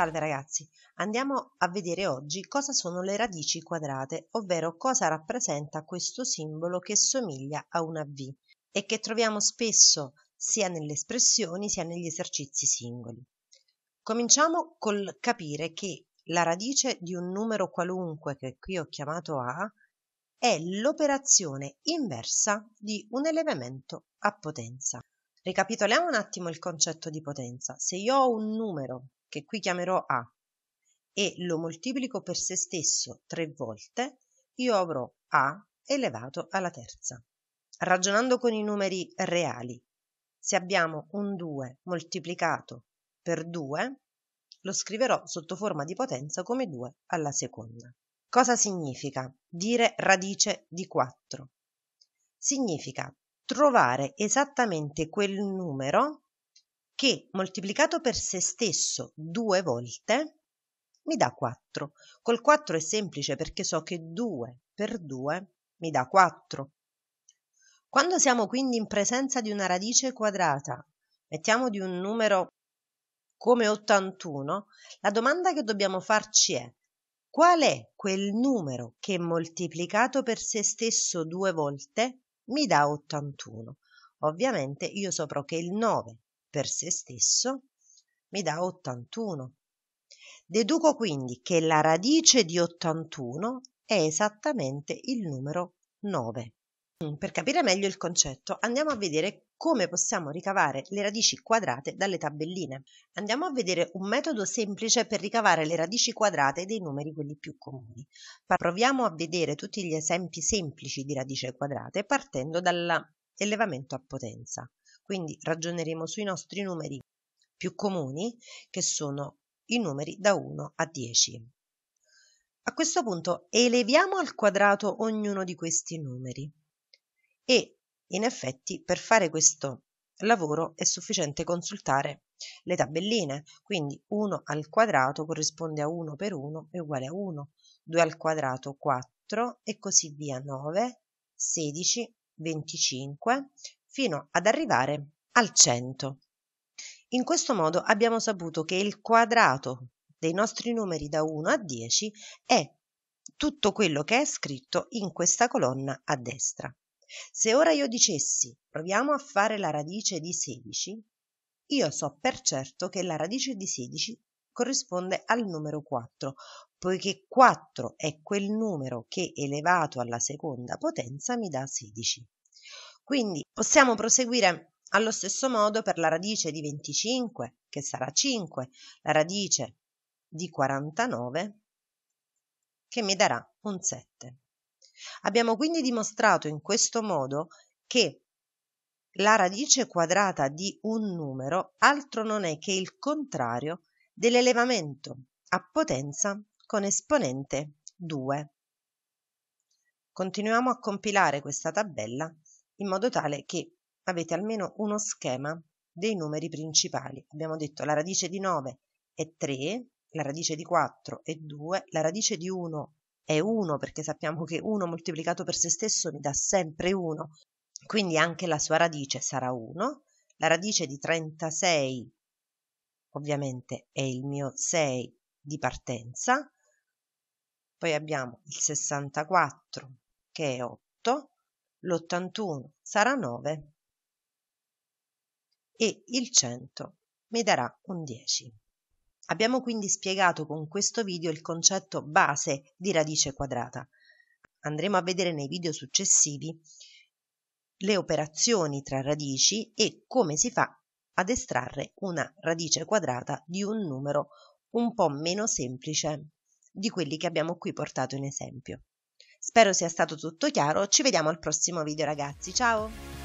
Salve ragazzi, andiamo a vedere oggi cosa sono le radici quadrate, ovvero cosa rappresenta questo simbolo che somiglia a una V e che troviamo spesso sia nelle espressioni sia negli esercizi singoli. Cominciamo col capire che la radice di un numero qualunque che qui ho chiamato A è l'operazione inversa di un elemento a potenza. Ricapitoliamo un attimo il concetto di potenza. Se io ho un numero che qui chiamerò A, e lo moltiplico per se stesso tre volte, io avrò A elevato alla terza. Ragionando con i numeri reali, se abbiamo un 2 moltiplicato per 2, lo scriverò sotto forma di potenza come 2 alla seconda. Cosa significa dire radice di 4? Significa trovare esattamente quel numero che moltiplicato per se stesso due volte mi dà 4. Col 4 è semplice perché so che 2 per 2 mi dà 4. Quando siamo quindi in presenza di una radice quadrata, mettiamo di un numero come 81, la domanda che dobbiamo farci è qual è quel numero che moltiplicato per se stesso due volte mi dà 81? Ovviamente io saprò che il 9 per se stesso mi dà 81. Deduco quindi che la radice di 81 è esattamente il numero 9. Mm, per capire meglio il concetto andiamo a vedere come possiamo ricavare le radici quadrate dalle tabelline. Andiamo a vedere un metodo semplice per ricavare le radici quadrate dei numeri quelli più comuni. Proviamo a vedere tutti gli esempi semplici di radice quadrate partendo dall'elevamento a potenza. Quindi ragioneremo sui nostri numeri più comuni, che sono i numeri da 1 a 10. A questo punto eleviamo al quadrato ognuno di questi numeri e in effetti per fare questo lavoro è sufficiente consultare le tabelline, quindi 1 al quadrato corrisponde a 1 per 1 è uguale a 1, 2 al quadrato 4 e così via 9, 16, 25, fino ad arrivare al 100. In questo modo abbiamo saputo che il quadrato dei nostri numeri da 1 a 10 è tutto quello che è scritto in questa colonna a destra. Se ora io dicessi proviamo a fare la radice di 16, io so per certo che la radice di 16 corrisponde al numero 4, poiché 4 è quel numero che elevato alla seconda potenza mi dà 16 quindi possiamo proseguire allo stesso modo per la radice di 25 che sarà 5 la radice di 49 che mi darà un 7 abbiamo quindi dimostrato in questo modo che la radice quadrata di un numero altro non è che il contrario dell'elevamento a potenza con esponente 2. Continuiamo a compilare questa tabella in modo tale che avete almeno uno schema dei numeri principali. Abbiamo detto la radice di 9 è 3, la radice di 4 è 2, la radice di 1 è 1 perché sappiamo che 1 moltiplicato per se stesso mi dà sempre 1, quindi anche la sua radice sarà 1. La radice di 36 ovviamente è il mio 6 di partenza, poi abbiamo il 64 che è 8, l'81 sarà 9 e il 100 mi darà un 10. Abbiamo quindi spiegato con questo video il concetto base di radice quadrata. Andremo a vedere nei video successivi le operazioni tra radici e come si fa ad estrarre una radice quadrata di un numero un po' meno semplice di quelli che abbiamo qui portato in esempio. Spero sia stato tutto chiaro, ci vediamo al prossimo video ragazzi, ciao!